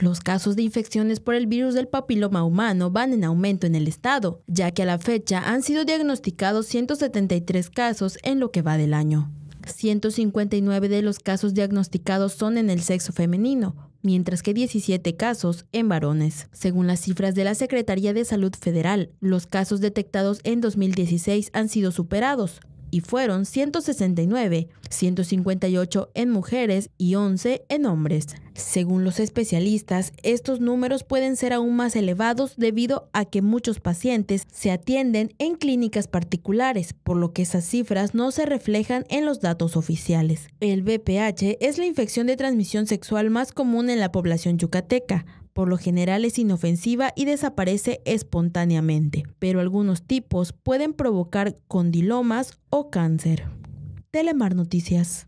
Los casos de infecciones por el virus del papiloma humano van en aumento en el estado, ya que a la fecha han sido diagnosticados 173 casos en lo que va del año. 159 de los casos diagnosticados son en el sexo femenino, mientras que 17 casos en varones. Según las cifras de la Secretaría de Salud Federal, los casos detectados en 2016 han sido superados, y fueron 169, 158 en mujeres y 11 en hombres. Según los especialistas, estos números pueden ser aún más elevados debido a que muchos pacientes se atienden en clínicas particulares, por lo que esas cifras no se reflejan en los datos oficiales. El BPH es la infección de transmisión sexual más común en la población yucateca, por lo general es inofensiva y desaparece espontáneamente, pero algunos tipos pueden provocar condilomas o cáncer. Telemar Noticias.